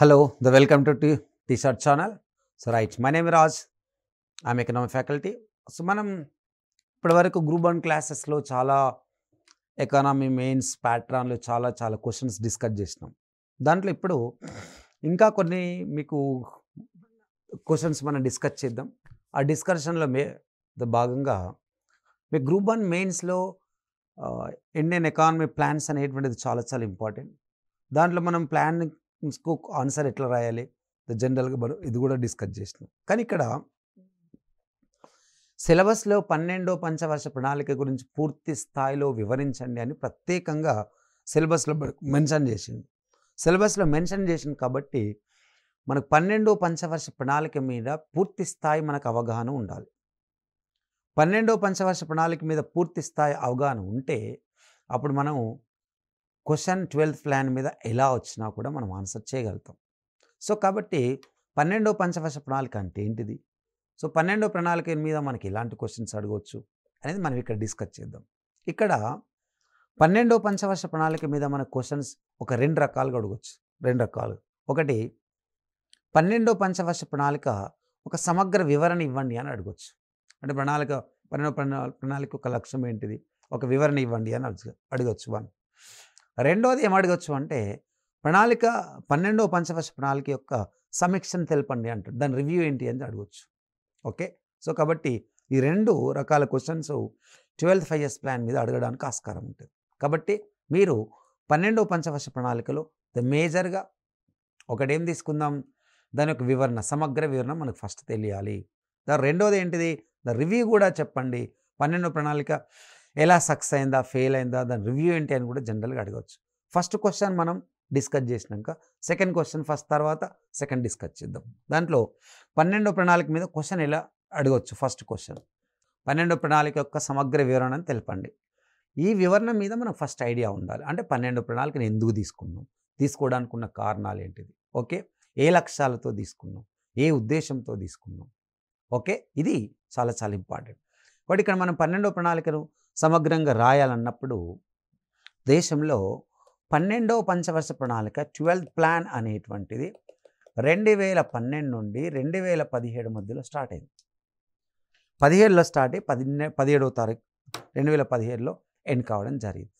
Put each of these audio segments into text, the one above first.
hello the welcome to T shirt channel so right my name Raj I'm economic faculty so మనం ఇప్పటివరకు group one క్లాసెస్లో చాలా economy mains ప్యాట్రాన్లు చాలా చాలా క్వశ్చన్స్ డిస్కస్ చేసినాం దాంట్లో ఇప్పుడు ఇంకా కొన్ని మీకు క్వశ్చన్స్ మనం డిస్కస్ చేద్దాం ఆ డిస్కషన్లో మే భాగంగా మీ గ్రూప్ వన్ మెయిన్స్లో ఇండియన్ ఎకానమీ ప్లాన్స్ అనేటువంటిది చాలా చాలా ఇంపార్టెంట్ దాంట్లో మనం ప్లాన్ ఇంకో ఆన్సర్ ఎట్లా రాయాలి జనరల్గా మనం ఇది కూడా డిస్కస్ చేసినాం కానీ ఇక్కడ సిలబస్లో పన్నెండో పంచవర్ష ప్రణాళిక గురించి పూర్తి స్థాయిలో వివరించండి అని ప్రత్యేకంగా సిలబస్లో మెన్షన్ చేసింది సిలబస్లో మెన్షన్ చేసింది కాబట్టి మనకు పన్నెండో పంచవర్ష ప్రణాళిక మీద పూర్తి స్థాయి మనకు అవగాహన ఉండాలి పన్నెండో పంచవర్ష ప్రణాళిక మీద పూర్తి స్థాయి అవగాహన ఉంటే అప్పుడు మనం క్వశ్చన్ ట్వెల్త్ ప్లాన్ మీద ఎలా వచ్చినా కూడా మనం ఆన్సర్ చేయగలుగుతాం సో కాబట్టి పన్నెండో పంచవశ ప్రణాళిక అంటే ఏంటిది సో పన్నెండో ప్రణాళిక మీద మనకి ఎలాంటి క్వశ్చన్స్ అడగవచ్చు అనేది మనం ఇక్కడ డిస్కస్ చేద్దాం ఇక్కడ పన్నెండో పంచవర్ష ప్రణాళిక మీద మన క్వశ్చన్స్ ఒక రెండు రకాలుగా అడగవచ్చు రెండు రకాలు ఒకటి పన్నెండో పంచవర్ష ప్రణాళిక ఒక సమగ్ర వివరణ ఇవ్వండి అని అడగవచ్చు అంటే ప్రణాళిక పన్నెండో ప్రణాళిక ఒక లక్ష్యం ఏంటిది ఒక వివరణ ఇవ్వండి అని అడగ అడగచ్చు వాళ్ళు రెండోది ఏమడగచ్చు అంటే ప్రణాళిక పన్నెండో పంచవర్ష ప్రణాళిక యొక్క సమీక్షను తెలపండి అంటాడు దాని రివ్యూ ఏంటి అని అడగచ్చు ఓకే సో కాబట్టి ఈ రెండు రకాల questions twelfth five years plan మీద అడగడానికి ఆస్కారం ఉంటుంది కాబట్టి మీరు పన్నెండో పంచవర్ష ప్రణాళికలో ద మేజర్గా ఒకటేం తీసుకుందాం దాని యొక్క వివరణ సమగ్ర వివరణ మనకు ఫస్ట్ తెలియాలి దాని రెండోది ఏంటిది ద రివ్యూ కూడా చెప్పండి పన్నెండో ప్రణాళిక ఎలా సక్సెస్ అయిందా ఫెయిల్ అయిందా దాని రివ్యూ ఏంటి అని కూడా జనరల్గా అడగవచ్చు ఫస్ట్ క్వశ్చన్ మనం డిస్కస్ చేసినాక సెకండ్ క్వశ్చన్ ఫస్ట్ తర్వాత సెకండ్ డిస్కస్ చేద్దాం దాంట్లో పన్నెండో ప్రణాళిక మీద క్వశ్చన్ ఎలా అడగవచ్చు ఫస్ట్ క్వశ్చన్ పన్నెండో ప్రణాళిక యొక్క సమగ్ర వివరణను తెలపండి ఈ వివరణ మీద మనకు ఫస్ట్ ఐడియా ఉండాలి అంటే పన్నెండో ప్రణాళికను ఎందుకు తీసుకున్నాం తీసుకోవడానికి ఉన్న కారణాలు ఏంటిది ఓకే ఏ లక్ష్యాలతో తీసుకున్నాం ఏ ఉద్దేశంతో తీసుకున్నాం ఓకే ఇది చాలా చాలా ఇంపార్టెంట్ బట్ ఇక్కడ మనం పన్నెండో ప్రణాళికను సమగ్రంగా రాయాలన్నప్పుడు దేశంలో పన్నెండవ పంచవర్ష ప్రణాళిక ట్వెల్త్ ప్లాన్ అనేటువంటిది రెండు వేల పన్నెండు నుండి రెండు వేల పదిహేడు మధ్యలో స్టార్ట్ అయింది పదిహేడులో స్టార్ట్ అయ్యి పదిహేను పదిహేడవ తారీఖు రెండు వేల పదిహేడులో ఎండ్ కావడం జరిగింది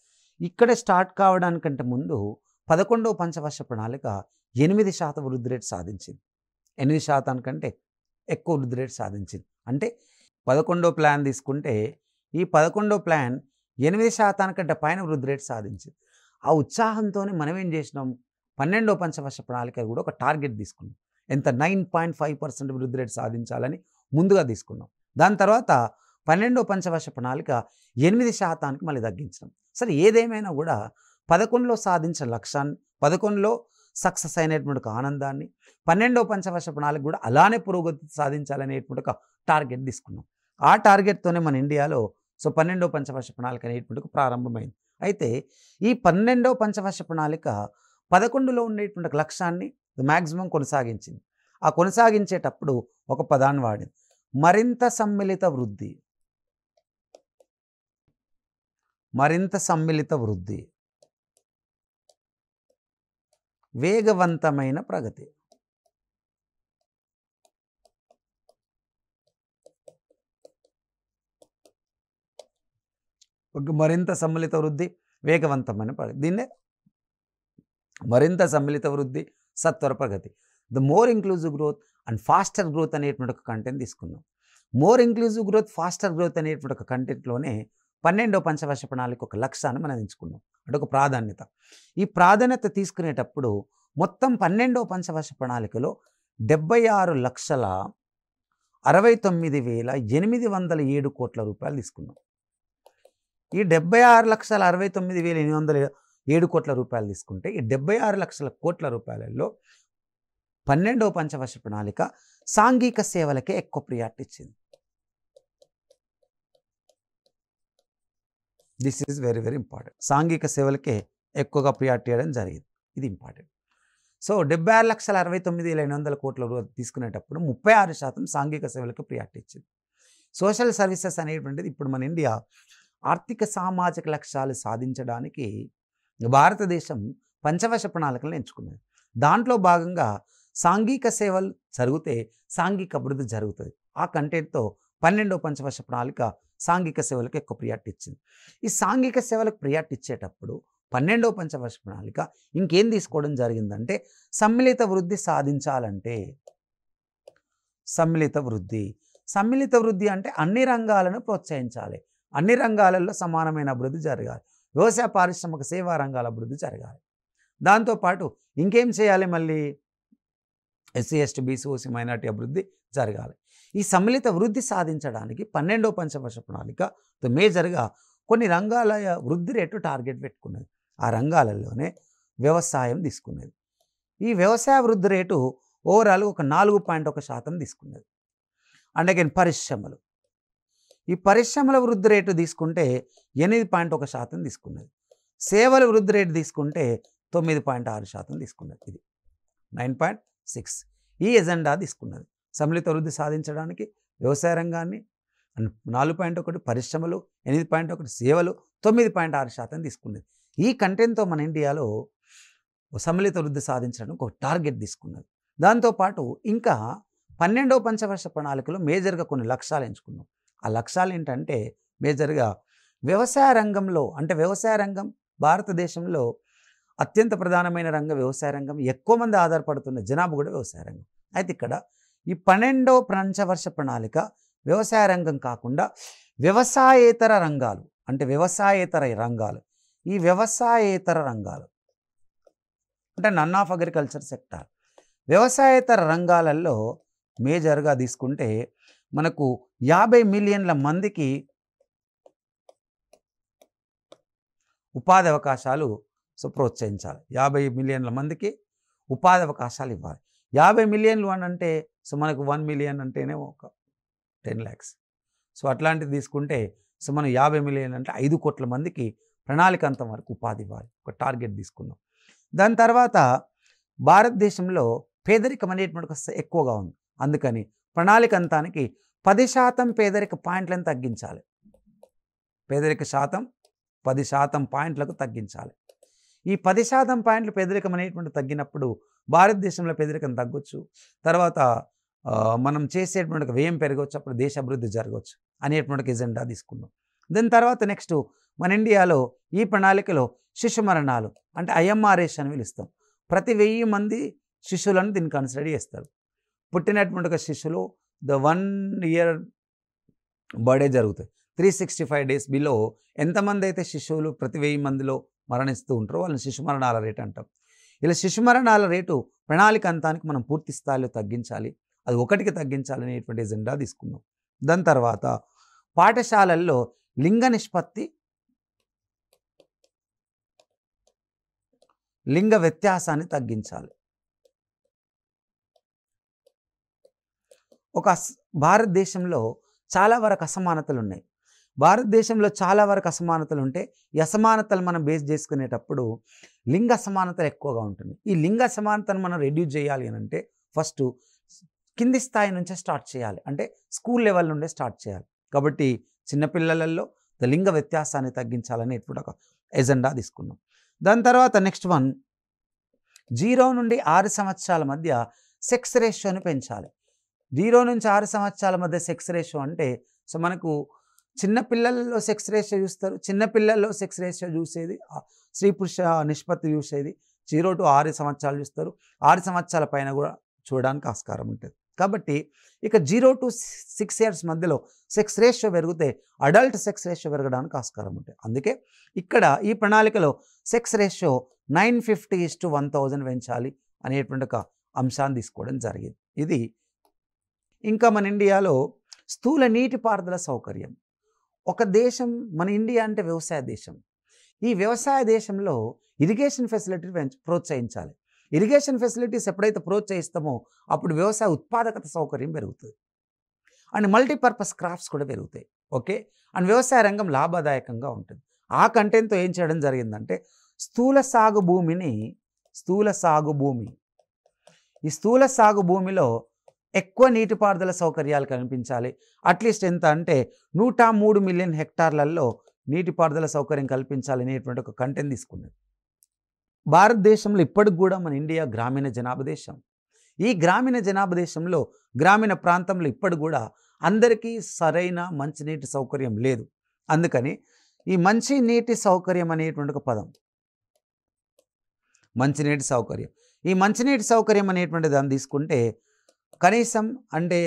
ఇక్కడే స్టార్ట్ కావడానికంటే ముందు పదకొండవ పంచవర్ష ప్రణాళిక ఎనిమిది శాతం వృద్ధి రేటు సాధించింది ఎనిమిది శాతానికంటే ఎక్కువ వృద్ధి రేటు సాధించింది అంటే పదకొండో ప్లాన్ తీసుకుంటే ఈ పదకొండో ప్లాన్ ఎనిమిది శాతానికంటే పైన వృద్ధి రేటు సాధించింది ఆ ఉత్సాహంతోనే మనం ఏం చేసినాం పన్నెండో పంచవర్ష ప్రణాళిక కూడా ఒక టార్గెట్ తీసుకున్నాం ఎంత నైన్ పాయింట్ ఫైవ్ పర్సెంట్ వృద్ధి రేటు సాధించాలని ముందుగా తీసుకున్నాం దాని తర్వాత పన్నెండో పంచవర్ష ప్రణాళిక ఎనిమిది శాతానికి మళ్ళీ తగ్గించడం సరే ఏదేమైనా కూడా పదకొండులో సాధించిన లక్ష్యాన్ని పదకొండులో సక్సెస్ అయినటువంటి ఒక ఆనందాన్ని పన్నెండో పంచవర్ష ప్రణాళిక కూడా అలానే పురోగతి సాధించాలనేటువంటి ఒక టార్గెట్ తీసుకున్నాం ఆ టార్గెట్తోనే మన ఇండియాలో సో పన్నెండో పంచవర్ష ప్రణాళిక అనేటువంటి ప్రారంభమైంది అయితే ఈ పన్నెండో పంచవర్ష ప్రణాళిక పదకొండులో ఉండేటువంటి లక్ష్యాన్ని మ్యాక్సిమం కొనసాగించింది ఆ కొనసాగించేటప్పుడు ఒక పదాన్ని వాడింది మరింత సమ్మిళిత వృద్ధి మరింత సమ్మిళిత వృద్ధి వేగవంతమైన ప్రగతి మరింత సమ్మిళిత వృద్ధి వేగవంతమైన ప్రగతి దీన్నే మరింత సమ్మిళిత వృద్ధి సత్వర ప్రగతి the more inclusive growth and faster growth అనేటువంటి ఒక కంటెంట్ తీసుకున్నాం more inclusive growth faster growth అనేటువంటి ఒక కంటెంట్లోనే పన్నెండో పంచవర్ష ప్రణాళిక ఒక లక్ష్యాన్ని మనం ఎంచుకున్నాం అంటే ఒక ప్రాధాన్యత ఈ ప్రాధాన్యత తీసుకునేటప్పుడు మొత్తం పన్నెండో పంచవర్ష ప్రణాళికలో డెబ్బై ఆరు లక్షల అరవై తొమ్మిది వేల ఎనిమిది వందల ఏడు కోట్ల రూపాయలు తీసుకున్నాం ఈ డెబ్బై ఆరు లక్షల అరవై తొమ్మిది వేల ఎనిమిది వందల ఏడు కోట్ల రూపాయలు తీసుకుంటే ఈ డెబ్బై ఆరు లక్షల కోట్ల రూపాయలలో పన్నెండవ పంచవర్ష ప్రణాళిక సాంఘిక సేవలకే ఎక్కువ ప్రియారిటీ ఇచ్చింది this is very very important సాంఘిక సేవలకే ఎక్కువగా ప్రియారిటీ ఇవ్వడం జరిగింది ఇది ఇంపార్టెంట్ సో డెబ్బై ఆరు లక్షల అరవై తొమ్మిది వేల ఎనిమిది వందల కోట్ల తీసుకునేటప్పుడు ముప్పై ఆరు శాతం సాంఘిక సేవలకు ప్రియారిటీ ఇచ్చింది సోషల్ సర్వీసెస్ అనేటువంటిది ఇప్పుడు మన ఇండియా ఆర్థిక సామాజిక లక్ష్యాలు సాధించడానికి భారతదేశం పంచవశ ప్రణాళికలను ఎంచుకున్నది దాంట్లో భాగంగా సాంఘిక సేవలు జరిగితే సాంఘిక అభివృద్ధి జరుగుతుంది ఆ కంటెంట్తో పన్నెండో పంచవర్ష ప్రణాళిక సాంఘిక సేవలకు ఎక్కువ ప్రియారిటీ ఇచ్చింది ఈ సాంఘిక సేవలకు ప్రియారిటీ ఇచ్చేటప్పుడు పన్నెండో పంచవర్ష ప్రణాళిక ఇంకేం తీసుకోవడం జరిగిందంటే సమ్మిళిత వృద్ధి సాధించాలంటే సమ్మిళిత వృద్ధి సమ్మిళిత వృద్ధి అంటే అన్ని రంగాలను ప్రోత్సహించాలి అన్ని రంగాలలో సమానమైన అభివృద్ధి జరగాలి వ్యవసాయ పారిశ్రామిక సేవా రంగాల అభివృద్ధి జరగాలి దాంతోపాటు ఇంకేం చేయాలి మళ్ళీ SC ST BC OC minority అభివృద్ధి జరగాలి ఈ సమ్మిళిత వృద్ధి సాధించడానికి పన్నెండో పంచవర్ష ప్రణాళిక మేజర్గా కొన్ని రంగాల వృద్ధి రేటు టార్గెట్ పెట్టుకున్నది ఆ రంగాలలోనే వ్యవసాయం తీసుకున్నది ఈ వ్యవసాయ వృద్ధి రేటు ఓవరాల్ ఒక నాలుగు పాయింట్ ఒక శాతం తీసుకున్నది అండ్ అగైన్ పరిశ్రమలు ఈ పరిశ్రమల వృద్ధి రేటు తీసుకుంటే ఎనిమిది పాయింట్ ఒక శాతం తీసుకున్నది సేవల వృద్ధి రేటు తీసుకుంటే తొమ్మిది పాయింట్ ఆరు శాతం తీసుకున్నది ఇది నైన్ పాయింట్ సిక్స్ ఈ ఎజెండా తీసుకున్నది సమ్మిళిత వృద్ధి సాధించడానికి వ్యవసాయ రంగాన్ని నాలుగు పాయింట్ ఒకటి పరిశ్రమలు ఎనిమిది పాయింట్ ఒకటి సేవలు తొమ్మిది పాయింట్ ఆరు శాతం తీసుకున్నది ఈ కంటెంట్తో మన ఇండియాలో సమ్మిళిత వృద్ధి సాధించడానికి ఒక టార్గెట్ తీసుకున్నది దాంతోపాటు ఇంకా పన్నెండవ పంచవర్ష ప్రణాళికలో మేజర్గా కొన్ని లక్ష్యాలు ఎంచుకున్నాం ఆ లక్ష్యాలు ఏంటంటే మేజర్గా వ్యవసాయ రంగంలో అంటే వ్యవసాయ రంగం భారతదేశంలో అత్యంత ప్రధానమైన రంగం వ్యవసాయ రంగం ఎక్కువ మంది ఆధారపడుతున్న జనాభా కూడా వ్యవసాయ రంగం అయితే ఇక్కడ ఈ పన్నెండో పంచవర్ష ప్రణాళిక వ్యవసాయ రంగం కాకుండా వ్యవసాయేతర రంగాలు అంటే వ్యవసాయేతర రంగాలు ఈ వ్యవసాయేతర రంగాలు అంటే నన్ ఆఫ్ అగ్రికల్చర్ సెక్టార్ వ్యవసాయేతర రంగాలలో మేజర్గా తీసుకుంటే మనకు యాభై మిలియన్ల మందికి ఉపాధి అవకాశాలు ప్రోత్సహించాలి యాభై మిలియన్ల మందికి ఉపాధి అవకాశాలు ఇవ్వాలి యాభై మిలియన్లు అని అంటే సో మనకు వన్ మిలియన్ అంటేనే ఒక టెన్ ల్యాక్స్ సో అట్లాంటివి తీసుకుంటే సో మనం యాభై మిలియన్ అంటే ఐదు కోట్ల మందికి ప్రణాళిక అంత వరకు ఉపాధి ఇవ్వాలి ఒక టార్గెట్ తీసుకుందాం దాని తర్వాత భారతదేశంలో పేదరికం అనేటువంటి ఎక్కువగా ఉంది అందుకని ప్రణాళిక అంతానికి పది శాతం పేదరిక పాయింట్లను తగ్గించాలి పేదరిక శాతం పది శాతం పాయింట్లకు తగ్గించాలి ఈ పది శాతం పాయింట్లు పేదరికం అనేటువంటి తగ్గినప్పుడు భారతదేశంలో పేదరికం తగ్గొచ్చు తర్వాత మనం చేసేటువంటి వ్యయం పెరగవచ్చు అప్పుడు దేశ అభివృద్ధి జరగవచ్చు అనేటువంటి ఎజెండా తీసుకున్నాం దాని తర్వాత నెక్స్ట్ మన ఇండియాలో ఈ ప్రణాళికలో శిశు మరణాలు అంటే ఐఎంఆర్ఎస్ అని పిలుస్తాం ప్రతి వెయ్యి మంది శిశువులను దీన్ని కన్సిడర్ చేస్తారు పుట్టినటువంటి ఒక శిష్యులు ద వన్ ఇయర్ బర్త్డే జరుగుతాయి three sixty five days below ఎంతమంది అయితే శిశువులు ప్రతి వెయ్యి మందిలో మరణిస్తూ ఉంటారో వాళ్ళని శిశు మరణాల రేటు అంటాం ఇలా శిశు మరణాల రేటు ప్రణాళిక అంతానికి మనం పూర్తి స్థాయిలో తగ్గించాలి అది ఒకటికి తగ్గించాలనేటువంటి ఎజెండా తీసుకున్నాం దాని తర్వాత పాఠశాలల్లో లింగ నిష్పత్తి లింగ వ్యత్యాసాన్ని తగ్గించాలి ఒక భారతదేశంలో చాలా వరకు అసమానతలు ఉన్నాయి భారతదేశంలో చాలా వరకు అసమానతలు ఉంటే ఈ అసమానతలు మనం బేస్ చేసుకునేటప్పుడు లింగ అసమానతలు ఎక్కువగా ఉంటుంది ఈ లింగ అసమానతను మనం రెడ్యూస్ చేయాలి అని అంటే ఫస్ట్ కింది స్థాయి నుంచే స్టార్ట్ చేయాలి అంటే స్కూల్ లెవెల్ నుండే స్టార్ట్ చేయాలి కాబట్టి చిన్నపిల్లలలో లింగ వ్యత్యాసాన్ని తగ్గించాలని ఇప్పుడు ఒక ఎజెండా తీసుకున్నాం దాని తర్వాత నెక్స్ట్ వన్ జీరో నుండి ఆరు సంవత్సరాల మధ్య సెక్స్ రేషియోని పెంచాలి జీరో నుంచి ఆరు సంవత్సరాల మధ్య సెక్స్ రేషియో అంటే సో మనకు చిన్నపిల్లల్లో సెక్స్ రేషియో చూస్తారు చిన్నపిల్లల్లో సెక్స్ రేషియో చూసేది స్త్రీ పురుష నిష్పత్తి చూసేది జీరో టు ఆరు సంవత్సరాలు చూస్తారు ఆరు సంవత్సరాల పైన కూడా చూడడానికి ఆస్కారం ఉంటుంది కాబట్టి ఇక జీరో టు సిక్స్ ఇయర్స్ మధ్యలో సెక్స్ రేషియో పెరిగితే అడల్ట్ సెక్స్ రేషియో పెరగడానికి ఆస్కారం ఉంటుంది అందుకే ఇక్కడ ఈ ప్రణాళికలో sex ratio nine fifty is to one thousand పెంచాలి అనేటువంటి ఒక అంశాన్ని తీసుకోవడం జరిగింది ఇది ఇంకా మన ఇండియాలో స్థూల నీటిపారుదల సౌకర్యం ఒక దేశం మన ఇండియా అంటే వ్యవసాయ దేశం ఈ వ్యవసాయ దేశంలో ఇరిగేషన్ ఫెసిలిటీ ప్రోత్సహించాలి ఇరిగేషన్ ఫెసిలిటీస్ ఎప్పుడైతే ప్రోత్సహిస్తామో అప్పుడు వ్యవసాయ ఉత్పాదకత సౌకర్యం పెరుగుతుంది అండ్ మల్టీపర్పస్ క్రాఫ్ట్స్ కూడా పెరుగుతాయి ఓకే అండ్ వ్యవసాయ రంగం లాభదాయకంగా ఉంటుంది ఆ కంటెంట్తో ఏం చేయడం జరిగిందంటే స్థూల సాగు భూమిని స్థూల సాగు భూమి ఈ స్థూల సాగు భూమిలో ఎక్కువ నీటిపారుదల సౌకర్యాలు కనిపించాలి అట్లీస్ట్ ఎంత అంటే నూట మూడు మిలియన్ హెక్టార్లలో నీటిపారుదల సౌకర్యం కల్పించాలి అనేటువంటి ఒక కంటెంట్ తీసుకున్నది భారతదేశంలో ఇప్పటికి కూడా మన ఇండియా గ్రామీణ జనాభా దేశం ఈ గ్రామీణ జనాభా దేశంలో గ్రామీణ ప్రాంతంలో ఇప్పటికి కూడా అందరికీ సరైన మంచినీటి సౌకర్యం లేదు అందుకని ఈ మంచి నీటి సౌకర్యం అనేటువంటి ఒక పదం మంచినీటి సౌకర్యం ఈ మంచినీటి సౌకర్యం అనేటువంటి దాన్ని తీసుకుంటే కనీసం అంటే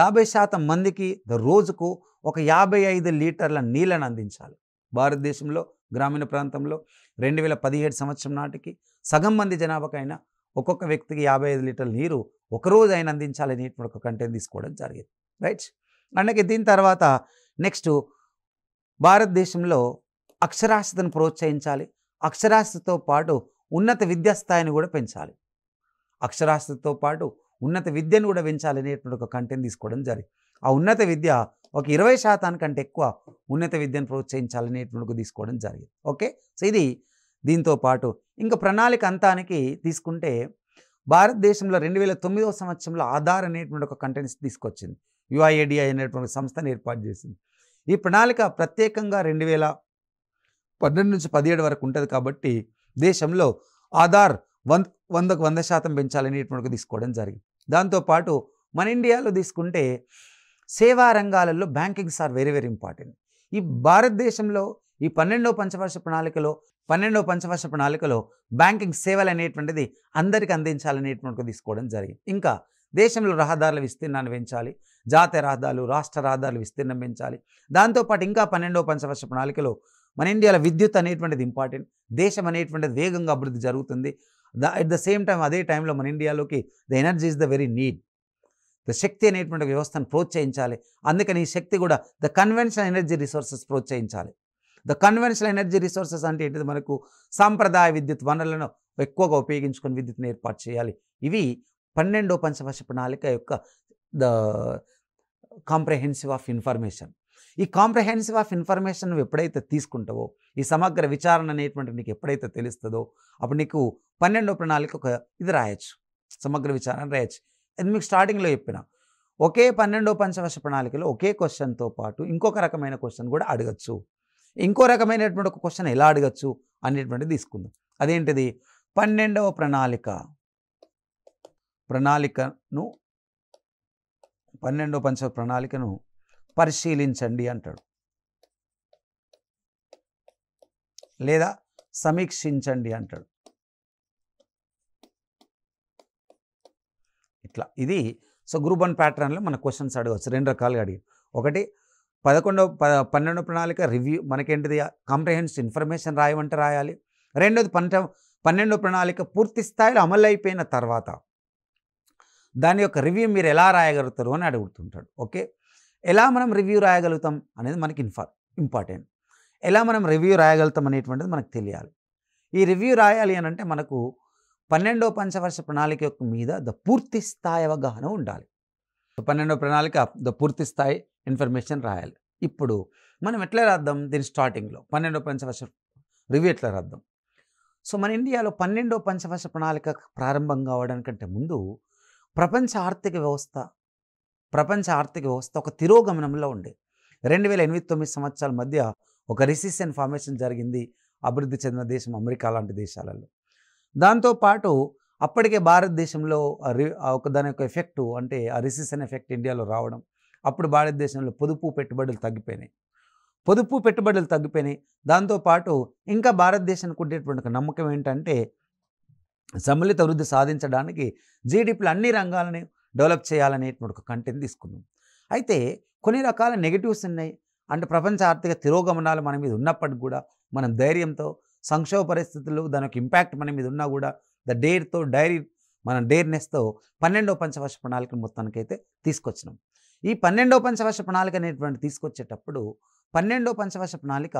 యాభై శాతం మందికి రోజుకు ఒక యాభై ఐదు లీటర్ల నీళ్ళను అందించాలి భారతదేశంలో గ్రామీణ ప్రాంతంలో రెండు వేల పదిహేడు సంవత్సరం నాటికి సగం మంది జనాభాకైనా ఒక్కొక్క వ్యక్తికి యాభై ఐదు లీటర్ల నీరు ఒకరోజు ఆయన అందించాలి నీటి ఒక కంటెంట్ తీసుకోవడం జరిగింది రైట్ అలాగే దీని తర్వాత నెక్స్ట్ భారతదేశంలో అక్షరాస్యతను ప్రోత్సహించాలి అక్షరాస్యతతో పాటు ఉన్నత విద్యా స్థాయిని కూడా పెంచాలి అక్షరాస్యతతో పాటు ఉన్నత విద్యను కూడా పెంచాలనేటువంటి ఒక కంటెంట్ తీసుకోవడం జరిగింది ఆ ఉన్నత విద్య ఒక ఇరవై శాతానికంటే ఎక్కువ ఉన్నత విద్యను ప్రోత్సహించాలనేటువంటి తీసుకోవడం జరిగింది ఓకే సో ఇది దీంతో పాటు ఇంకా ప్రణాళిక అంతానికి తీసుకుంటే భారతదేశంలో రెండు వేల తొమ్మిదవ సంవత్సరంలో ఆధార్ అనేటువంటి ఒక కంటెంట్స్ తీసుకొచ్చింది యుఐఏడిఐ అనేటువంటి సంస్థను ఏర్పాటు చేసింది ఈ ప్రణాళిక ప్రత్యేకంగా రెండు వేల పన్నెండు నుంచి పదిహేడు వరకు ఉంటుంది కాబట్టి దేశంలో ఆధార్ వంద వందకు వంద శాతం పెంచాలనేటువంటి తీసుకోవడం జరిగింది దాంతోపాటు మన ఇండియాలో తీసుకుంటే సేవా రంగాలలో bankings are very very important ఈ భారతదేశంలో ఈ పన్నెండో పంచవర్ష ప్రణాళికలో పన్నెండో పంచవర్ష ప్రణాళికలో బ్యాంకింగ్ సేవలు అనేటువంటిది అందరికీ అందించాలనేటువంటి తీసుకోవడం జరిగింది ఇంకా దేశంలో రహదారుల విస్తీర్ణాన్ని పెంచాలి జాతీయ రహదారులు రాష్ట్ర రహదారులు విస్తీర్ణం పెంచాలి దాంతోపాటు ఇంకా పన్నెండో పంచవర్ష ప్రణాళికలో మన ఇండియాలో విద్యుత్ అనేటువంటిది ఇంపార్టెంట్ దేశం అనేటువంటిది వేగంగా అభివృద్ధి జరుగుతుంది ఎట్ ద సేమ్ టైం అదే టైంలో మన ఇండియాలోకి the energy is the very need the శక్తి అనేటువంటి వ్యవస్థను ప్రోత్సహించాలి అందుకని ఈ శక్తి కూడా ద కన్వెన్షనల్ ఎనర్జీ రిసోర్సెస్ ప్రోత్సహించాలి ద కన్వెన్షనల్ ఎనర్జీ రిసోర్సెస్ అంటే ఏంటిది మనకు సాంప్రదాయ విద్యుత్ వనరులను ఎక్కువగా ఉపయోగించుకొని విద్యుత్ను ఏర్పాటు చేయాలి ఇవి పన్నెండో పంచవర్ష ప్రణాళిక యొక్క ద కాంప్రహెన్సివ్ ఆఫ్ ఇన్ఫర్మేషన్ ఈ కాంప్రహెన్సివ్ ఆఫ్ ఇన్ఫర్మేషన్ నువ్వు ఎప్పుడైతే తీసుకుంటావో ఈ సమగ్ర విచారణ అనేటువంటి నీకు ఎప్పుడైతే తెలుస్తుందో అప్పుడు నీకు పన్నెండో ప్రణాళిక ఒక ఇది రాయొచ్చు సమగ్ర విచారణ రాయొచ్చు అది మీకు స్టార్టింగ్లో చెప్పిన ఒకే పన్నెండో పంచవర్ష ప్రణాళికలో ఒకే క్వశ్చన్తో పాటు ఇంకొక రకమైన క్వశ్చన్ కూడా అడగచ్చు ఇంకో రకమైనటువంటి ఒక క్వశ్చన్ ఎలా అడగచ్చు అనేటువంటిది తీసుకుందాం అదేంటిది పన్నెండవ ప్రణాళిక ప్రణాళికను పన్నెండో పంచ ప్రణాళికను పరిశీలించండి అంటాడు లేదా సమీక్షించండి అంటాడు ఇట్లా ఇది సో గ్రూప్ వన్ ప్యాటర్న్లో మన క్వశ్చన్స్ అడగవచ్చు రెండు రకాలుగా అడిగి ఒకటి పదకొండవ ప పన్నెండవ ప్రణాళిక రివ్యూ మనకేంటిది కాంప్రహెన్సివ్ ఇన్ఫర్మేషన్ రాయమంటే రాయాలి రెండోది పంట పన్నెండవ ప్రణాళిక పూర్తి స్థాయిలో అమలు అయిపోయిన తర్వాత దాని యొక్క రివ్యూ మీరు ఎలా రాయగలుగుతారు అని అడుగుతుంటాడు ఓకే ఎలా మనం రివ్యూ రాయగలుగుతాం అనేది మనకి ఇన్ఫార్ ఇంపార్టెంట్ ఎలా మనం రివ్యూ రాయగలుగుతాం అనేటువంటిది మనకు తెలియాలి ఈ రివ్యూ రాయాలి అని అంటే మనకు పన్నెండో పంచవర్ష ప్రణాళిక యొక్క మీద ద పూర్తి స్థాయి అవగాహన ఉండాలి పన్నెండో ప్రణాళిక ద పూర్తి స్థాయి ఇన్ఫర్మేషన్ రాయాలి ఇప్పుడు మనం ఎట్లా రాద్దాం దీని స్టార్టింగ్లో పన్నెండో పంచవర్ష రివ్యూ ఎట్లా రాద్దాం సో మన ఇండియాలో పన్నెండో పంచవర్ష ప్రణాళిక ప్రారంభం కావడానికంటే ముందు ప్రపంచ ఆర్థిక వ్యవస్థ ప్రపంచ ఆర్థిక వ్యవస్థ ఒక తిరోగమనంలో ఉండే రెండు వేల ఎనిమిది తొమ్మిది సంవత్సరాల మధ్య ఒక రిసిషన్ ఫార్మేషన్ జరిగింది అభివృద్ధి చెందిన దేశం అమెరికా లాంటి దేశాలలో దాంతోపాటు అప్పటికే భారతదేశంలో ఒక దాని యొక్క ఎఫెక్టు అంటే ఆ రిసిషన్ ఎఫెక్ట్ ఇండియాలో రావడం అప్పుడు భారతదేశంలో పొదుపు పెట్టుబడులు తగ్గిపోయినాయి పొదుపు పెట్టుబడులు తగ్గిపోయినాయి దాంతోపాటు ఇంకా భారతదేశానికి ఉండేటువంటి నమ్మకం ఏంటంటే సమ్మిళిత వృద్ధి సాధించడానికి జీడిపిలు అన్ని రంగాలని డెవలప్ చేయాలనేటువంటి ఒక కంటెంట్ తీసుకున్నాం అయితే కొన్ని రకాల నెగిటివ్స్ ఉన్నాయి అంటే ప్రపంచ ఆర్థిక తిరోగమనాలు మన మీద ఉన్నప్పటికి కూడా మనం ధైర్యంతో సంక్షోభ పరిస్థితులు దాని యొక్క ఇంపాక్ట్ మన మీద ఉన్నా కూడా ద డేర్తో డైరీ మన డేర్నెస్తో పన్నెండో పంచవర్ష ప్రణాళిక మొత్తానికైతే తీసుకొచ్చినాం ఈ పన్నెండో పంచవర్ష ప్రణాళిక అనేటువంటి తీసుకొచ్చేటప్పుడు పన్నెండో పంచవర్ష ప్రణాళిక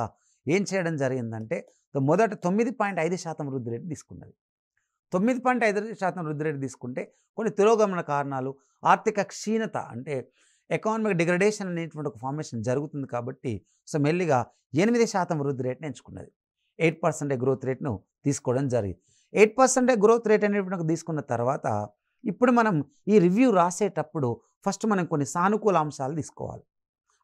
ఏం చేయడం జరిగిందంటే మొదట తొమ్మిది పాయింట్ ఐదు శాతం వృద్ధి రేటు తీసుకున్నది తొమ్మిది పాయింట్ ఐదు శాతం వృద్ధి రేటు తీసుకుంటే కొన్ని తిరోగమన కారణాలు ఆర్థిక క్షీణత అంటే ఎకానమిక్ డిగ్రడేషన్ అనేటువంటి ఒక ఫార్మేషన్ జరుగుతుంది కాబట్టి సో మెల్లిగా ఎనిమిది శాతం వృద్ధి రేట్ని ఎంచుకున్నది ఎయిట్ పర్సెంటే గ్రోత్ రేట్ను తీసుకోవడం జరిగింది ఎయిట్ పర్సెంటే గ్రోత్ రేట్ అనేటువంటి తీసుకున్న తర్వాత ఇప్పుడు మనం ఈ రివ్యూ రాసేటప్పుడు ఫస్ట్ మనం కొన్ని సానుకూల అంశాలు తీసుకోవాలి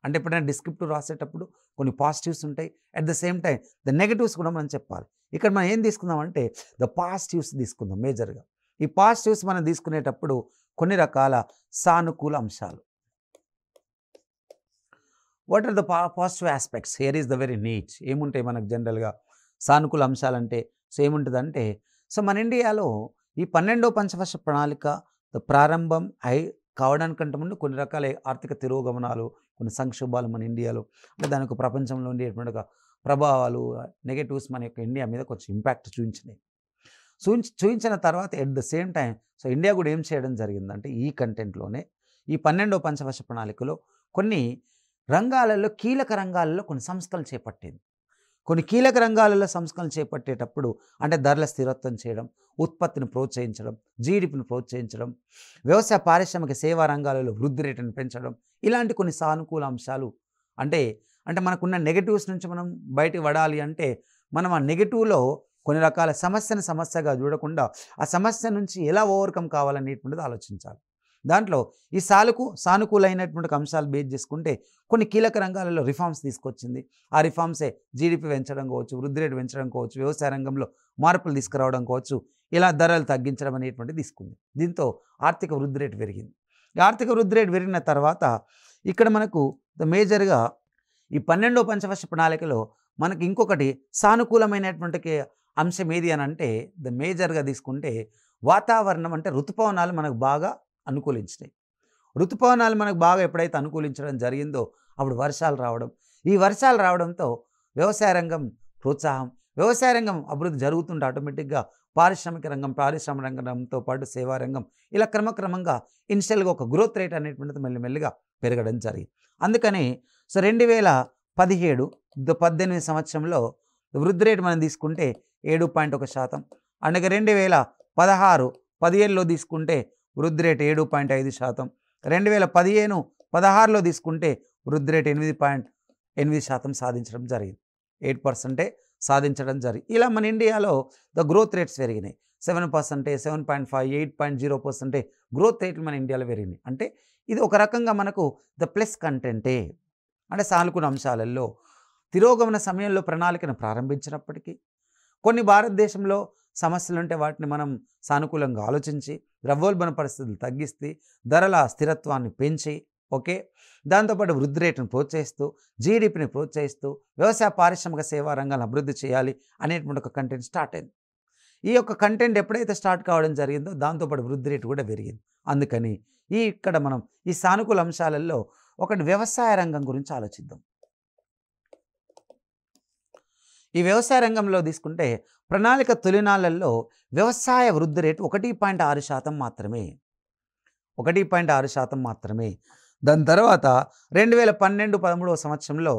అంటే ఎప్పుడైనా డిస్క్రిప్టివ్ రాసేటప్పుడు కొన్ని పాజిటివ్స్ ఉంటాయి at the same time the negatives కూడా మనం చెప్పాలి ఇక్కడ మనం ఏం తీసుకుందామంటే ద పాజిటివ్స్ తీసుకుందాం మేజర్గా ఈ పాజిటివ్స్ మనం తీసుకునేటప్పుడు కొన్ని రకాల సానుకూల అంశాలు what are the positive aspects here is the very neat ఏముంటాయి మనకు జనరల్గా సానుకూల అంశాలంటే సో ఏముంటుంది అంటే సో మన ఇండియాలో ఈ పన్నెండో పంచవర్ష ప్రణాళిక ప్రారంభం అయి కావడానికంటే ముందు కొన్ని రకాల ఆర్థిక తిరుగుగమనాలు కొన్ని సంక్షోభాలు మన ఇండియాలో అంటే దాని యొక్క ప్రపంచంలో ఉండేటువంటి ఒక ప్రభావాలు నెగటివ్స్ మన యొక్క ఇండియా మీద కొంచెం ఇంపాక్ట్ చూపించినాయి చూపించి చూపించిన తర్వాత at the same time so India కూడా ఏం చేయడం జరిగిందంటే ఈ కంటెంట్లోనే ఈ పన్నెండో పంచవర్ష ప్రణాళికలో కొన్ని రంగాలలో కీలక రంగాలలో కొన్ని సంస్థలు చేపట్టింది కొన్ని కీలక రంగాలలో సంస్కరణలు చేపట్టేటప్పుడు అంటే ధరల స్థిరత్వం చేయడం ఉత్పత్తిని ప్రోత్సహించడం జీడిపిని ప్రోత్సహించడం వ్యవసాయ పారిశ్రామిక సేవా రంగాలలో వృద్ధి రేటును పెంచడం ఇలాంటి కొన్ని సానుకూల అంశాలు అంటే అంటే మనకున్న నెగటివ్స్ నుంచి మనం బయటికి పడాలి అంటే మనం ఆ నెగటివ్లో కొన్ని రకాల సమస్యను సమస్యగా చూడకుండా ఆ సమస్య నుంచి ఎలా ఓవర్కమ్ కావాలనేటువంటిది ఆలోచించాలి దాంట్లో ఈ సాలుకు సానుకూలైనటువంటి అంశాలు బేస్ చేసుకుంటే కొన్ని కీలక రంగాలలో రిఫార్మ్స్ తీసుకొచ్చింది ఆ రిఫార్మ్సే జీడిపి పెంచడం కావచ్చు వృద్ధి రేటు పెంచడం కావచ్చు వ్యవసాయ రంగంలో మార్పులు తీసుకురావడం కావచ్చు ఇలా ధరలు తగ్గించడం అనేటువంటిది తీసుకుంది దీంతో ఆర్థిక వృద్ధి రేటు పెరిగింది ఆర్థిక వృద్ధి రేటు పెరిగిన తర్వాత ఇక్కడ మనకు మేజర్గా ఈ పన్నెండో పంచవర్ష ప్రణాళికలో మనకి ఇంకొకటి సానుకూలమైనటువంటి అంశం ఏది అని అంటే ద మేజర్గా తీసుకుంటే వాతావరణం అంటే ఋతుపవనాలు మనకు బాగా అనుకూలించినాయి ఋతుపవనాలు మనకు బాగా ఎప్పుడైతే అనుకూలించడం జరిగిందో అప్పుడు వర్షాలు రావడం ఈ వర్షాలు రావడంతో వ్యవసాయ రంగం ప్రోత్సాహం వ్యవసాయ రంగం అభివృద్ధి జరుగుతుంటే ఆటోమేటిక్గా పారిశ్రామిక రంగం పారిశ్రామిక రంగంతో పాటు సేవా రంగం ఇలా క్రమక్రమంగా ఇన్స్టల్గా ఒక గ్రోత్ రేట్ అనేటువంటిది మెల్లిమెల్లిగా పెరగడం జరిగింది అందుకని సో రెండు వేల పదిహేడు పద్దెనిమిది సంవత్సరంలో వృద్ధి రేటు మనం తీసుకుంటే ఏడు పాయింట్ ఒక శాతం అనగా రెండు వేల పదహారు పదిహేడులో తీసుకుంటే వృద్ధి రేటు ఏడు పాయింట్ ఐదు శాతం రెండు వేల పదిహేను పదహారులో తీసుకుంటే వృద్ధి రేటు ఎనిమిది పాయింట్ ఎనిమిది శాతం సాధించడం జరిగింది ఎయిట్ పర్సెంటే సాధించడం జరిగింది ఇలా మన ఇండియాలో ద గ్రోత్ రేట్స్ పెరిగినాయి సెవెన్ పర్సెంటే seven point five eight point zero పర్సెంటే గ్రోత్ రేట్లు మన ఇండియాలో పెరిగినాయి అంటే ఇది ఒక రకంగా మనకు ద ప్లస్ కంటెంటే అంటే సానుకూల అంశాలలో తిరోగమన సమయంలో ప్రణాళికను ప్రారంభించినప్పటికీ కొన్ని భారతదేశంలో సమస్యలు ఉంటే వాటిని మనం సానుకూలంగా ఆలోచించి ద్రవ్యోల్బణ పరిస్థితులు తగ్గిస్తే ధరల స్థిరత్వాన్ని పెంచి ఓకే దాంతోపాటు వృద్ధి రేటును ప్రోత్సహిస్తూ జీడిపిని ప్రోత్సహిస్తూ వ్యవసాయ పారిశ్రామిక సేవా రంగాలను అభివృద్ధి చేయాలి అనేటువంటి ఒక కంటెంట్ స్టార్ట్ అయింది ఈ యొక్క కంటెంట్ ఎప్పుడైతే స్టార్ట్ కావడం జరిగిందో దాంతోపాటు వృద్ధి రేటు కూడా పెరిగింది అందుకని ఈ ఇక్కడ మనం ఈ సానుకూల అంశాలలో ఒకటి వ్యవసాయ రంగం గురించి ఆలోచిద్దాం ఈ వ్యవసాయ రంగంలో తీసుకుంటే ప్రణాళిక తొలినాళ్లలో వ్యవసాయ వృద్ధి రేటు ఒకటి పాయింట్ ఆరు శాతం మాత్రమే ఒకటి పాయింట్ ఆరు శాతం మాత్రమే దాని తర్వాత రెండు వేల పన్నెండు పదమూడవ సంవత్సరంలో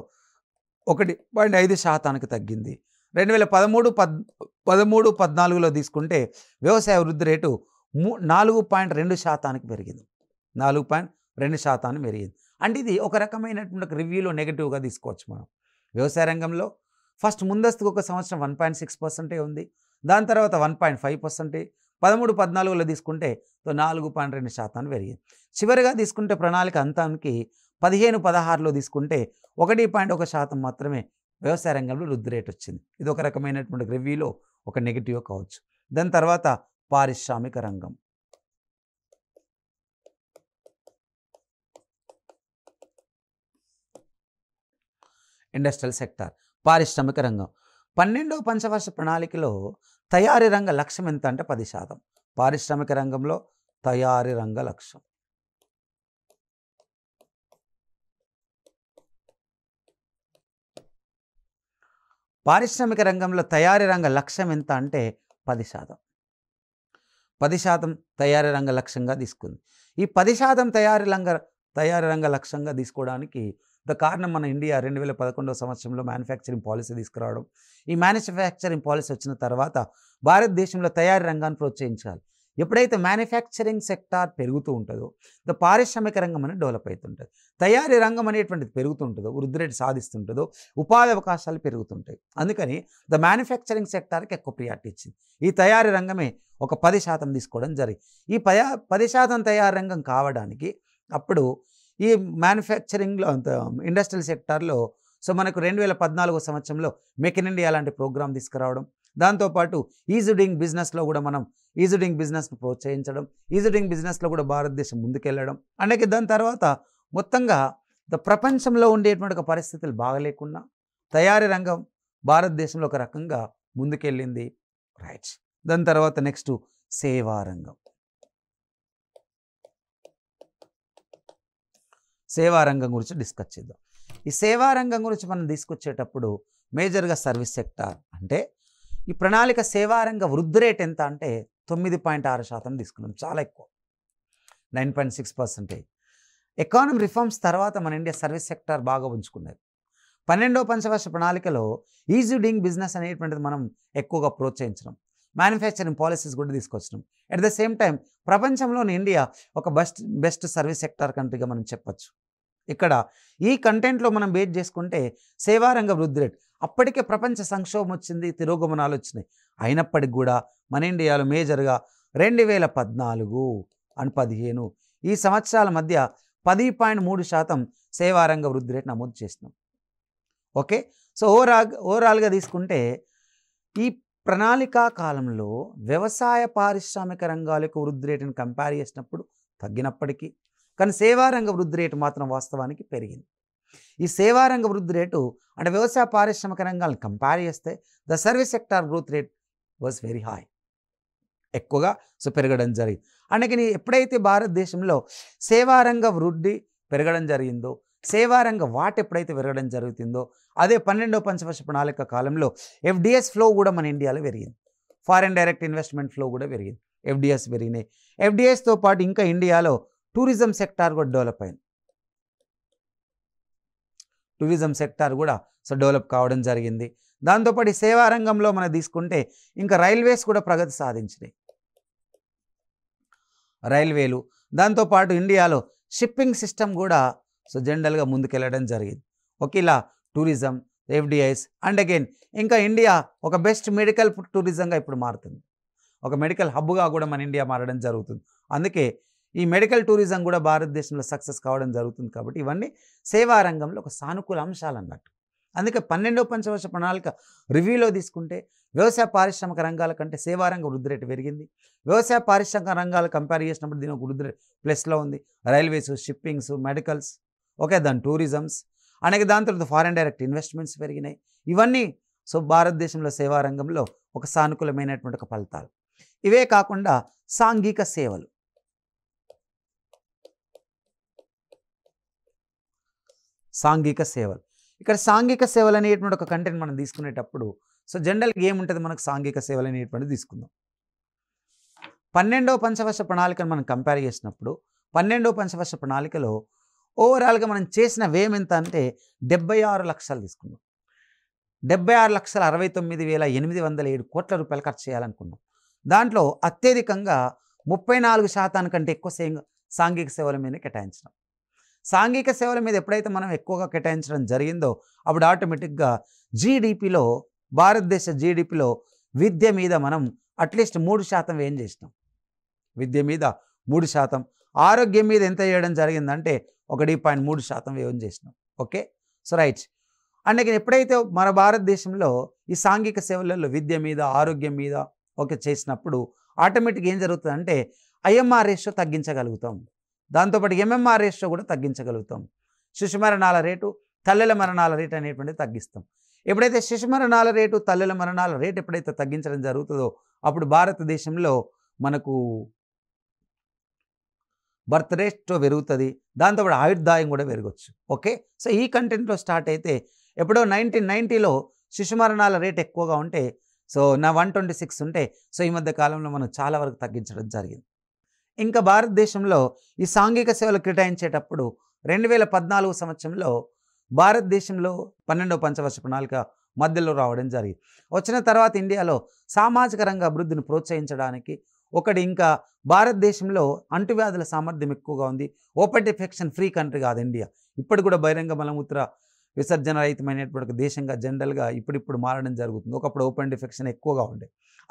ఒకటి పాయింట్ ఐదు శాతానికి తగ్గింది రెండు వేల పదమూడు పద్ పదమూడు పద్నాలుగులో తీసుకుంటే వ్యవసాయ వృద్ధి రేటు మూ నాలుగు పాయింట్ రెండు శాతానికి పెరిగింది నాలుగు పాయింట్ రెండు శాతానికి పెరిగింది అంటే ఇది ఒక రకమైనటువంటి రివ్యూలో నెగిటివ్గా తీసుకోవచ్చు మనం వ్యవసాయ రంగంలో ఫస్ట్ ముందస్తుకు ఒక సంవత్సరం వన్ పాయింట్ సిక్స్ పర్సెంటే ఉంది దాని తర్వాత వన్ పాయింట్ ఫైవ్ పర్సెంటే పదమూడు పద్నాలుగులో తీసుకుంటే నాలుగు పాయింట్ రెండు శాతాన్ని పెరిగింది చివరిగా తీసుకుంటే ప్రణాళిక అంతానికి పదిహేను పదహారులో తీసుకుంటే ఒకటి పాయింట్ ఒక శాతం మాత్రమే వ్యవసాయ రంగంలో వృద్ధి రేట్ వచ్చింది ఇది ఒక రకమైనటువంటి రివ్యూలో ఒక నెగిటివ్ కావచ్చు దాని తర్వాత పారిశ్రామిక రంగం ఇండస్ట్రియల్ సెక్టార్ పారిశ్రామిక రంగం పన్నెండవ పంచవర్ష ప్రణాళికలో తయారీ రంగ లక్ష్యం ఎంత అంటే పది శాతం పారిశ్రామిక రంగంలో తయారీ రంగ లక్ష్యం పారిశ్రామిక రంగంలో తయారీ రంగ లక్ష్యం ఎంత అంటే పది శాతం పది శాతం తయారీ రంగ లక్ష్యంగా తీసుకుంది ఈ పది శాతం తయారీ రంగ తయారీ రంగ లక్ష్యంగా తీసుకోవడానికి ద కారణం మన ఇండియా రెండు వేల పదకొండవ సంవత్సరంలో మ్యానుఫ్యాక్చరింగ్ పాలసీ తీసుకురావడం ఈ మ్యానుఫ్యాక్చరింగ్ పాలసీ వచ్చిన తర్వాత భారతదేశంలో తయారీ రంగాన్ని ప్రోత్సహించాలి ఎప్పుడైతే మ్యానుఫ్యాక్చరింగ్ సెక్టార్ పెరుగుతూ ఉంటుందో ద పారిశ్రామిక రంగం అనేది డెవలప్ అవుతుంటుంది తయారీ రంగం అనేటువంటిది పెరుగుతుంటుందో వృద్ధి రేటు సాధిస్తుంటుందో ఉపాధి అవకాశాలు పెరుగుతుంటాయి అందుకని ద మ్యానుఫ్యాక్చరింగ్ సెక్టార్కి ఎక్కువ ప్రియారిటీ ఇచ్చింది ఈ తయారీ రంగమే ఒక పది శాతం తీసుకోవడం జరిగింది ఈ పది శాతం తయారీ రంగం కావడానికి అప్పుడు ఈ మ్యానుఫ్యాక్చరింగ్లో అంత ఇండస్ట్రియల్ సెక్టార్లో సో మనకు రెండు వేల పద్నాలుగో సంవత్సరంలో మేక్ ఇన్ ఇండియా లాంటి ప్రోగ్రామ్ తీసుకురావడం దాంతోపాటు ఈజ్ డూయింగ్ బిజినెస్లో కూడా మనం ఈజ్ డూయింగ్ బిజినెస్ను ప్రోత్సహించడం ఈజ్ డూయింగ్ బిజినెస్లో కూడా భారతదేశం ముందుకెళ్ళడం అలాగే దాని తర్వాత మొత్తంగా ద ప్రపంచంలో ఉండేటువంటి ఒక పరిస్థితులు బాగలేకున్నా తయారీ రంగం భారతదేశంలో ఒక రకంగా ముందుకెళ్ళింది రైట్ దాని తర్వాత నెక్స్ట్ సేవారంగం సేవారంగం గురించి డిస్కస్ చేద్దాం ఈ సేవారంగం గురించి మనం తీసుకొచ్చేటప్పుడు మేజర్గా సర్వీస్ సెక్టార్ అంటే ఈ ప్రణాళిక సేవారంగ వృద్ధి రేట్ ఎంత అంటే తొమ్మిది పాయింట్ ఆరు శాతం తీసుకున్నాం చాలా ఎక్కువ nine point six percentage economy reforms తర్వాత మన ఇండియా సర్వీస్ సెక్టార్ బాగా ఉంచుకున్నది పన్నెండో పంచవర్ష ప్రణాళికలో ఈజీ డూయింగ్ బిజినెస్ అనేటువంటిది మనం ఎక్కువగా ప్రోత్సహించడం మ్యానుఫ్యాక్చరింగ్ పాలసీస్ కూడా తీసుకొచ్చినాం అట్ ద సేమ్ టైం ప్రపంచంలోని ఇండియా ఒక బెస్ట్ బెస్ట్ సర్వీస్ సెక్టార్ కంట్రీగా మనం చెప్పచ్చు ఇక్కడ ఈ కంటెంట్లో మనం బేట్ చేసుకుంటే సేవారంగ వృద్ధి రేట్ అప్పటికే ప్రపంచ సంక్షోభం వచ్చింది తిరోగమనాలు వచ్చినాయి అయినప్పటికి కూడా మన ఇండియాలో మేజర్గా రెండు వేల పద్నాలుగు అండ్ పదిహేను ఈ సంవత్సరాల మధ్య పది పాయింట్ మూడు శాతం సేవారంగ వృద్ధి రేటు నమోదు చేసినాం ఓకే సో ఓవరా ఓవరాల్గా తీసుకుంటే ఈ ప్రణాళికా కాలంలో వ్యవసాయ పారిశ్రామిక రంగాలకు వృద్ధి రేటును కంపేర్ చేసినప్పుడు తగ్గినప్పటికీ కానీ సేవారంగ వృద్ధి రేటు మాత్రం వాస్తవానికి పెరిగింది ఈ సేవారంగ వృద్ధి రేటు అంటే వ్యవసాయ పారిశ్రామిక రంగాలను కంపేర్ చేస్తే the service sector growth rate was very high ఎక్కువగా సో పెరగడం జరిగింది అందుకని ఎప్పుడైతే భారతదేశంలో సేవారంగ వృద్ధి పెరగడం జరిగిందో సేవారంగ వాట్ ఎప్పుడైతే పెరగడం జరుగుతుందో అదే పన్నెండో పంచవర్ష ప్రణాళిక కాలంలో ఎఫ్డిఎస్ ఫ్లో కూడా మన ఇండియాలో పెరిగింది ఫారెన్ డైరెక్ట్ ఇన్వెస్ట్మెంట్ ఫ్లో కూడా పెరిగింది ఎఫ్డిఎస్ పెరిగినాయి ఎఫ్డిఎస్తో పాటు ఇంకా ఇండియాలో టూరిజం సెక్టార్ కూడా డెవలప్ అయింది టూరిజం సెక్టార్ కూడా సో డెవలప్ కావడం జరిగింది దాంతోపాటు సేవా రంగంలో మనం తీసుకుంటే ఇంకా రైల్వేస్ కూడా ప్రగతి సాధించినాయి రైల్వేలు దాంతోపాటు ఇండియాలో షిప్పింగ్ సిస్టమ్ కూడా సో జనరల్గా ముందుకెళ్ళడం జరిగింది ఒక ఇలా టూరిజం ఎఫ్డిఐస్ అండ్ అగైన్ ఇంకా ఇండియా ఒక బెస్ట్ మెడికల్ టూరిజంగా ఇప్పుడు మారుతుంది ఒక మెడికల్ హబ్గా కూడా మన ఇండియా మారడం జరుగుతుంది అందుకే ఈ మెడికల్ టూరిజం కూడా భారతదేశంలో సక్సెస్ కావడం జరుగుతుంది కాబట్టి ఇవన్నీ సేవా రంగంలో ఒక సానుకూల అంశాలు అన్నట్టు అందుకే పన్నెండో పంచవర్ష ప్రణాళిక రివ్యూలో తీసుకుంటే వ్యవసాయ పారిశ్రామిక రంగాల కంటే సేవారంగ వృద్ధి రేటు పెరిగింది వ్యవసాయ పారిశ్రామిక రంగాలు కంపేర్ చేసినప్పుడు దీని ఒక వృద్ధి ప్లస్లో ఉంది రైల్వేస్ షిప్పింగ్స్ మెడికల్స్ ఓకే దాని టూరిజమ్స్ అనేక దాని తర్వాత ఫారెన్ డైరెక్ట్ ఇన్వెస్ట్మెంట్స్ పెరిగినాయి ఇవన్నీ సో భారతదేశంలో సేవారంగంలో ఒక సానుకూలమైనటువంటి ఒక ఫలితాలు ఇవే కాకుండా సాంఘిక సేవలు సాంఘిక సేవలు ఇక్కడ సాంఘిక సేవలు అనేటువంటి ఒక కంటెంట్ మనం తీసుకునేటప్పుడు సో జనరల్గా ఏముంటుంది మనకు సాంఘిక సేవలు అనేటువంటిది తీసుకుందాం పన్నెండవ పంచవర్ష ప్రణాళికను మనం కంపేర్ చేసినప్పుడు పన్నెండవ పంచవర్ష ప్రణాళికలో ఓవరాల్గా మనం చేసిన వేమ్ ఎంత అంటే డెబ్బై ఆరు లక్షలు తీసుకున్నాం డెబ్బై ఆరు లక్షల అరవై తొమ్మిది వేల ఎనిమిది వందల ఏడు కోట్ల రూపాయలు ఖర్చు చేయాలనుకున్నాం దాంట్లో అత్యధికంగా ముప్పై నాలుగు శాతానికంటే ఎక్కువ సాంఘిక సేవల మీద కేటాయించినాం సాంఘిక సేవల మీద ఎప్పుడైతే మనం ఎక్కువగా కేటాయించడం జరిగిందో అప్పుడు ఆటోమేటిక్గా జీడిపిలో భారతదేశ జీడిపిలో విద్య మీద మనం అట్లీస్ట్ మూడు శాతం ఏం చేసినాం విద్య మీద మూడు శాతం ఆరోగ్యం మీద ఎంత చేయడం జరిగిందంటే ఒకటి పాయింట్ మూడు శాతం వ్యయం చేసినాం ఓకే సో రైట్ అండ్ నేను ఎప్పుడైతే మన భారతదేశంలో ఈ సాంఘిక సేవలలో విద్య మీద ఆరోగ్యం మీద ఓకే చేసినప్పుడు ఆటోమేటిక్గా ఏం జరుగుతుందంటే ఐఎంఆర్ రేషియో తగ్గించగలుగుతాం దాంతోపాటు ఎంఎంఆర్ రేషియో కూడా తగ్గించగలుగుతాం శిశు మరణాల రేటు తల్లెల మరణాల రేటు అనేటువంటిది తగ్గిస్తాం ఎప్పుడైతే శిశు మరణాల రేటు తల్లెల మరణాల రేటు ఎప్పుడైతే తగ్గించడం జరుగుతుందో అప్పుడు భారతదేశంలో మనకు బర్త్ రేట్ పెరుగుతుంది దాంతోపాటు ఆయుర్దాయం కూడా పెరగచ్చు ఓకే సో ఈ కంటెంట్లో స్టార్ట్ అయితే ఎప్పుడో నైన్టీన్ నైంటీలో శిశు మరణాల రేట్ ఎక్కువగా ఉంటే సో నా వన్ ట్వంటీ సిక్స్ ఉంటే సో ఈ మధ్య కాలంలో మనం చాలా వరకు తగ్గించడం జరిగింది ఇంకా భారతదేశంలో ఈ సాంఘిక సేవలు కేటాయించేటప్పుడు రెండు వేల పద్నాలుగు సంవత్సరంలో భారతదేశంలో పన్నెండో పంచవర్ష ప్రణాళిక మధ్యలో రావడం జరిగింది వచ్చిన తర్వాత ఇండియాలో సామాజిక రంగ అభివృద్ధిని ప్రోత్సహించడానికి ఒకటి ఇంకా భారతదేశంలో అంటువ్యాధుల సామర్థ్యం ఎక్కువగా ఉంది ఓపెన్ ఇన్ఫెక్షన్ ఫ్రీ కంట్రీ కాదు ఇండియా ఇప్పుడు కూడా బహిరంగ మలమూత్ర విసర్జన రహితమైనటువంటి దేశంగా జనరల్గా ఇప్పుడిప్పుడు మారడం జరుగుతుంది ఒకప్పుడు ఓపెన్ డిఫెక్షన్ ఎక్కువగా ఉండే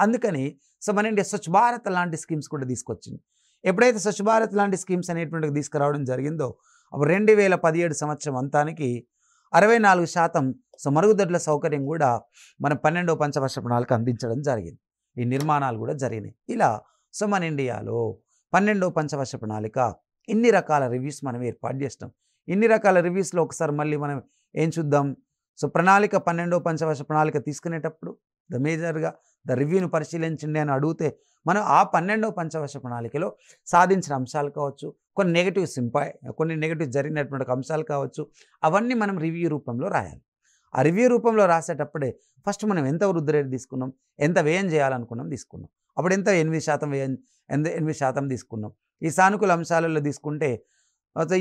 అందుకని సో మన ఇండియా స్వచ్ఛ భారత్ లాంటి స్కీమ్స్ కూడా తీసుకొచ్చింది ఎప్పుడైతే స్వచ్ఛభారత్ లాంటి స్కీమ్స్ అనేటువంటివి తీసుకురావడం జరిగిందో అప్పుడు రెండు వేల పదిహేడు సంవత్సరం అంతానికి అరవై నాలుగు శాతం సో మరుగుదొడ్ల సౌకర్యం కూడా మన పన్నెండో పంచవర్ష ప్రణాళిక అందించడం జరిగింది ఈ నిర్మాణాలు కూడా జరిగినాయి ఇలా సో మన ఇండియాలో పన్నెండో పంచవర్ష ప్రణాళిక ఇన్ని రకాల రివ్యూస్ మనం ఏర్పాటు చేసినాం ఇన్ని రకాల రివ్యూస్లో ఒకసారి మళ్ళీ మనం ఏం చూద్దాం సో ప్రణాళిక పన్నెండో పంచవర్ష ప్రణాళిక తీసుకునేటప్పుడు ద మేజర్గా ద రివ్యూని పరిశీలించండి అని అడిగితే మనం ఆ పన్నెండవ పంచవర్ష ప్రణాళికలో సాధించిన అంశాలు కావచ్చు కొన్ని నెగిటివ్ సింపా కొన్ని నెగిటివ్ జరిగినటువంటి అంశాలు కావచ్చు అవన్నీ మనం రివ్యూ రూపంలో రాయాలి ఆ రివ్యూ రూపంలో రాసేటప్పుడే ఫస్ట్ మనం ఎంత వృద్ధి రేటు తీసుకున్నాం ఎంత వ్యయం చేయాలనుకున్నాం తీసుకున్నాం అప్పుడు ఎంత ఎనిమిది శాతం వ్యయం ఎంత ఎనిమిది శాతం తీసుకున్నాం ఈ సానుకూల అంశాలలో తీసుకుంటే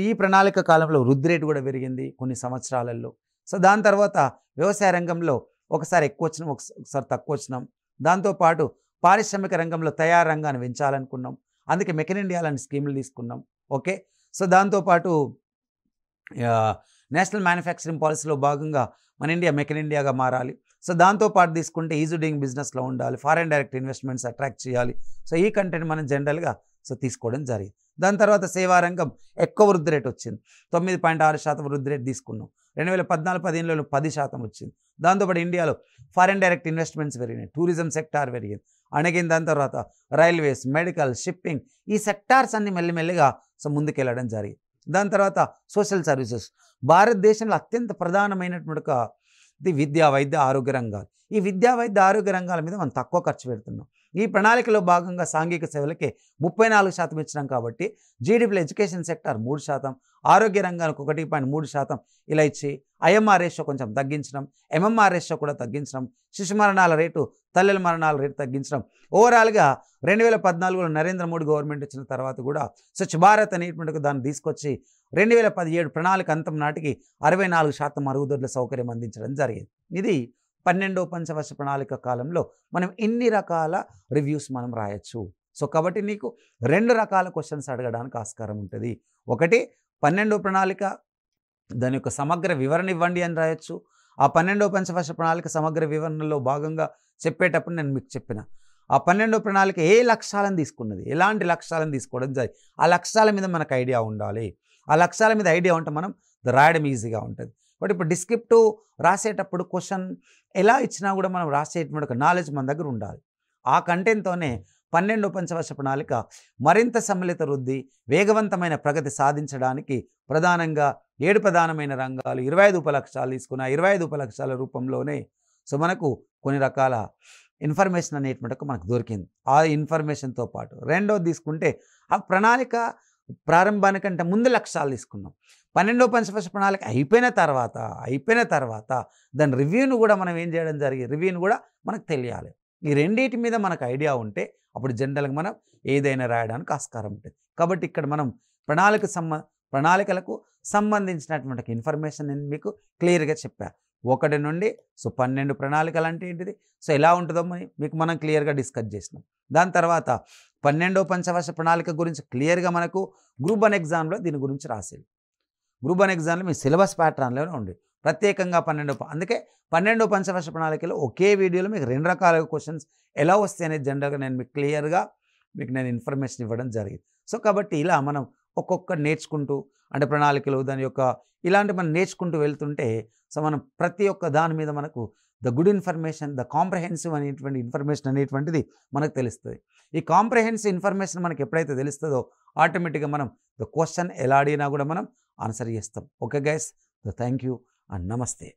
ఈ ప్రణాళిక కాలంలో వృద్ధి రేటు కూడా పెరిగింది కొన్ని సంవత్సరాలలో సో దాని తర్వాత వ్యవసాయ రంగంలో ఒకసారి ఎక్కువ వచ్చినాం ఒకసారి తక్కువ వచ్చినాం దాంతోపాటు పారిశ్రామిక రంగంలో తయారు రంగాన్ని పెంచాలనుకున్నాం అందుకే మెకెన్ ఇండియా లాంటి స్కీములు తీసుకున్నాం ఓకే సో దాంతోపాటు నేషనల్ మ్యానుఫ్యాక్చరింగ్ పాలసీలో భాగంగా మన ఇండియా మెకెన్ ఇండియాగా మారాలి సో దాంతోపాటు తీసుకుంటే ఈజీ డూయింగ్ బిజినెస్లో ఉండాలి ఫారెన్ డైరెక్ట్ ఇన్వెస్ట్మెంట్స్ అట్రాక్ట్ చేయాలి సో ఈ కంటెంట్ మనం జనరల్గా సో తీసుకోవడం జరిగింది దాని తర్వాత సేవారంగం ఎక్కువ వృద్ధి రేట్ వచ్చింది తొమ్మిది పాయింట్ ఆరు శాతం వృద్ధి రేట్ తీసుకున్నాం రెండు వేల పద్నాలుగు పదిహేనులో పది శాతం వచ్చింది దాంతోపాటు ఇండియాలో ఫారెన్ డైరెక్ట్ ఇన్వెస్ట్మెంట్స్ పెరిగినాయి టూరిజం సెక్టార్ పెరిగింది అణగిన దాని తర్వాత రైల్వేస్ మెడికల్ షిప్పింగ్ ఈ సెక్టార్స్ అన్ని మెల్లిమెల్లిగా సో ముందుకెళ్ళడం జరిగింది దాని తర్వాత సోషల్ సర్వీసెస్ భారతదేశంలో అత్యంత ప్రధానమైనటువంటి ఒక ఇది విద్యా వైద్య ఆరోగ్య రంగాలు ఈ విద్యా వైద్య ఆరోగ్య రంగాల మీద మనం తక్కువ ఖర్చు పెడుతున్నాం ఈ ప్రణాళికలో భాగంగా సాంఘిక సేవలకి ముప్పై నాలుగు శాతం ఇచ్చినాం కాబట్టి జీడిపిలో ఎడ్యుకేషన్ సెక్టార్ మూడు శాతం ఆరోగ్య రంగానికి ఒకటి పాయింట్ మూడు శాతం ఇలా ఇచ్చి ఐఎంఆర్ రేషో కొంచెం తగ్గించడం ఎంఎంఆర్ రేషో కూడా తగ్గించడం శిశు మరణాల రేటు తల్లుల మరణాల రేటు తగ్గించడం ఓవరాల్గా రెండు వేల పద్నాలుగులో నరేంద్ర మోడీ గవర్నమెంట్ వచ్చిన తర్వాత కూడా స్వచ్ఛ భారత్ అనేటువంటి దాన్ని తీసుకొచ్చి రెండు వేల పదిహేడు ప్రణాళిక అంతం నాటికి అరవై నాలుగు శాతం మరుగుదొడ్ల సౌకర్యం అందించడం జరిగింది ఇది పన్నెండో పంచవర్ష ప్రణాళిక కాలంలో మనం ఎన్ని రకాల రివ్యూస్ మనం రాయొచ్చు సో కాబట్టి నీకు రెండు రకాల క్వశ్చన్స్ అడగడానికి ఆస్కారం ఉంటుంది ఒకటి పన్నెండో ప్రణాళిక దాని యొక్క సమగ్ర వివరణ ఇవ్వండి అని రాయొచ్చు ఆ పన్నెండో పంచవర్ష ప్రణాళిక సమగ్ర వివరణలో భాగంగా చెప్పేటప్పుడు నేను మీకు చెప్పిన ఆ పన్నెండో ప్రణాళిక ఏ లక్ష్యాలను తీసుకున్నది ఎలాంటి లక్ష్యాలను తీసుకోవడం జరిగింది ఆ లక్ష్యాల మీద మనకు ఐడియా ఉండాలి ఆ లక్ష్యాల మీద ఐడియా ఉంటే మనం రాయడం ఈజీగా ఉంటుంది బట్ ఇప్పుడు డిస్క్రిప్టివ్ రాసేటప్పుడు క్వశ్చన్ ఎలా ఇచ్చినా కూడా మనం రాసేటువంటి ఒక నాలెడ్జ్ మన దగ్గర ఉండాలి ఆ కంటెంట్తోనే పన్నెండు పంచవర్ష ప్రణాళిక మరింత సమ్మిళిత వృద్ధి వేగవంతమైన ప్రగతి సాధించడానికి ప్రధానంగా ఏడు ప్రధానమైన రంగాలు ఇరవై ఐదు ఉపలక్ష్యాలు తీసుకున్న ఇరవై ఐదు ఉపలక్ష్యాల రూపంలోనే సో మనకు కొన్ని రకాల ఇన్ఫర్మేషన్ అనేటువంటి మనకు దొరికింది ఆ ఇన్ఫర్మేషన్తో పాటు రెండోది తీసుకుంటే ఆ ప్రణాళిక ప్రారంభానికంటే ముందు లక్ష్యాలు తీసుకున్నాం పన్నెండో పంచవర్ష ప్రణాళిక అయిపోయిన తర్వాత అయిపోయిన తర్వాత దాని రివ్యూను కూడా మనం ఏం చేయడం జరిగింది రివ్యూను కూడా మనకు తెలియాలి ఈ రెండింటి మీద మనకు ఐడియా ఉంటే అప్పుడు జనరల్గా మనం ఏదైనా రాయడానికి ఆస్కారం ఉంటుంది కాబట్టి ఇక్కడ మనం ప్రణాళిక సంబ ప్రణాళికలకు సంబంధించినటువంటి ఇన్ఫర్మేషన్ నేను మీకు క్లియర్గా చెప్పాను ఒకటి నుండి సో పన్నెండు ప్రణాళికలు అంటే ఏంటిది సో ఎలా ఉంటుందో మీకు మనం క్లియర్గా డిస్కస్ చేసినాం దాని తర్వాత పన్నెండో పంచవర్ష ప్రణాళిక గురించి క్లియర్గా మనకు గ్రూప్ వన్ ఎగ్జామ్లో దీని గురించి రాసేది గ్రూప్ వన్ ఎగ్జామ్లో మీ సిలబస్ ప్యాటర్న్లోనే ఉండి ప్రత్యేకంగా పన్నెండో అందుకే పన్నెండో పంచవర్ష ప్రణాళికలో ఒకే వీడియోలో మీకు రెండు రకాల క్వశ్చన్స్ ఎలా వస్తాయి అనేది జనరల్గా నేను మీకు క్లియర్గా మీకు నేను ఇన్ఫర్మేషన్ ఇవ్వడం జరిగింది సో కాబట్టి ఇలా మనం ఒక్కొక్క నేర్చుకుంటూ అంటే ప్రణాళికలు దాని యొక్క ఇలాంటి మనం నేర్చుకుంటూ వెళ్తుంటే సో మనం ప్రతి ఒక్క దాని మీద మనకు the good information the comprehensive అనేటువంటి ఇన్ఫర్మేషన్ అనేటువంటిది మనకు తెలుస్తుంది ఈ కాంప్రహెన్సివ్ ఇన్ఫర్మేషన్ మనకి ఎప్పుడైతే తెలుస్తుందో ఆటోమేటిక్గా మనం ద క్వశ్చన్ ఎలా అడిగినా కూడా మనం ఆన్సర్ చేస్తాం okay guys thank you and నమస్తే